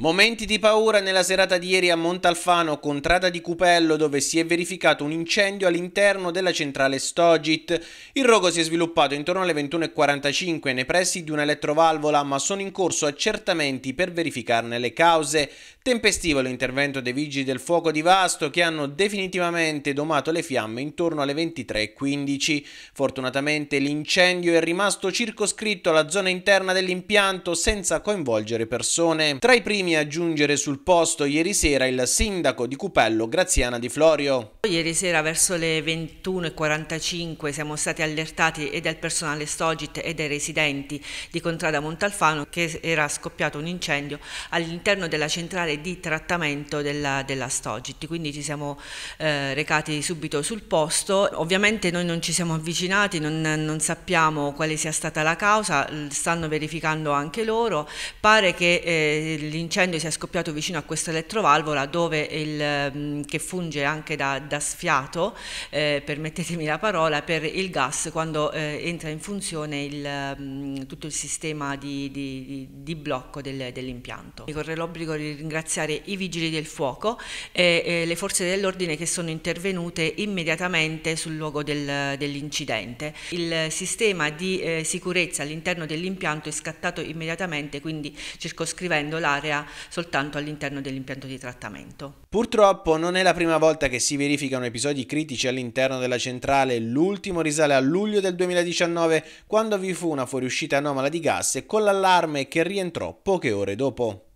Momenti di paura nella serata di ieri a Montalfano, contrada di Cupello, dove si è verificato un incendio all'interno della centrale Stogit. Il rogo si è sviluppato intorno alle 21.45 nei pressi di un'elettrovalvola, ma sono in corso accertamenti per verificarne le cause. Tempestivo l'intervento dei vigili del fuoco di Vasto, che hanno definitivamente domato le fiamme intorno alle 23.15. Fortunatamente l'incendio è rimasto circoscritto alla zona interna dell'impianto senza coinvolgere persone. Tra i primi premi a giungere sul posto ieri sera il sindaco di Cupello Graziana Di Florio. Ieri sera verso le 21.45 siamo stati allertati e dal personale Stogit e dai residenti di Contrada Montalfano che era scoppiato un incendio all'interno della centrale di trattamento della, della Stogit, quindi ci siamo eh, recati subito sul posto. Ovviamente noi non ci siamo avvicinati, non, non sappiamo quale sia stata la causa, stanno verificando anche loro, pare che eh, l'incendio l'incendio sia scoppiato vicino a questa elettrovalvola dove il, mm, che funge anche da, da sfiato, eh, permettetemi la parola, per il gas quando eh, entra in funzione il, mm, tutto il sistema di, di, di blocco del, dell'impianto. Mi corre l'obbligo di ringraziare i vigili del fuoco e le forze dell'ordine che sono intervenute immediatamente sul luogo del, dell'incidente. Il sistema di eh, sicurezza all'interno dell'impianto è scattato immediatamente, quindi circoscrivendo l'area soltanto all'interno dell'impianto di trattamento. Purtroppo non è la prima volta che si verificano episodi critici all'interno della centrale, l'ultimo risale a luglio del 2019 quando vi fu una fuoriuscita anomala di gas e con l'allarme che rientrò poche ore dopo.